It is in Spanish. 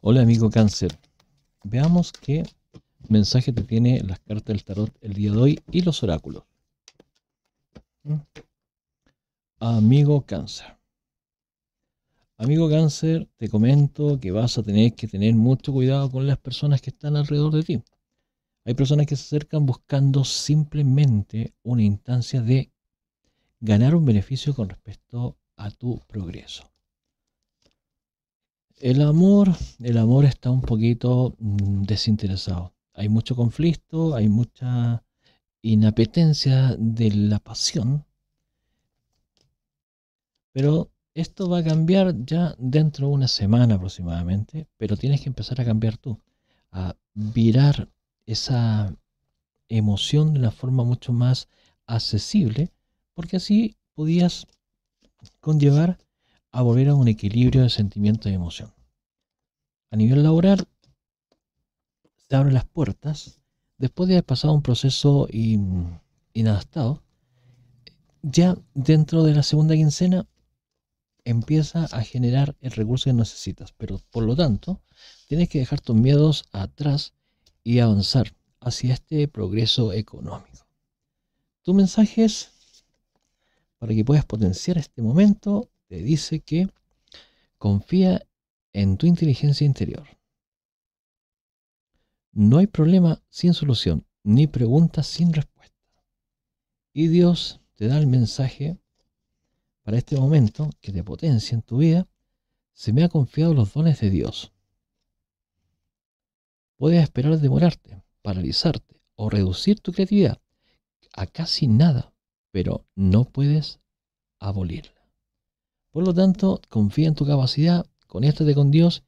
Hola amigo cáncer, veamos qué mensaje te tiene las cartas del tarot el día de hoy y los oráculos. Amigo cáncer. Amigo cáncer, te comento que vas a tener que tener mucho cuidado con las personas que están alrededor de ti. Hay personas que se acercan buscando simplemente una instancia de ganar un beneficio con respecto a tu progreso. El amor, el amor está un poquito mm, desinteresado. Hay mucho conflicto, hay mucha inapetencia de la pasión. Pero esto va a cambiar ya dentro de una semana aproximadamente, pero tienes que empezar a cambiar tú, a virar esa emoción de una forma mucho más accesible, porque así podías conllevar a volver a un equilibrio de sentimiento y emoción nivel laboral se abren las puertas después de haber pasado un proceso inadaptado. Ya dentro de la segunda quincena empieza a generar el recurso que necesitas, pero por lo tanto tienes que dejar tus miedos atrás y avanzar hacia este progreso económico. Tu mensaje es, para que puedas potenciar este momento, te dice que confía en tu inteligencia interior. No hay problema sin solución, ni pregunta sin respuesta. Y Dios te da el mensaje para este momento que te potencia en tu vida. Se me ha confiado los dones de Dios. Puedes esperar demorarte, paralizarte o reducir tu creatividad a casi nada, pero no puedes abolirla. Por lo tanto, confía en tu capacidad con con Dios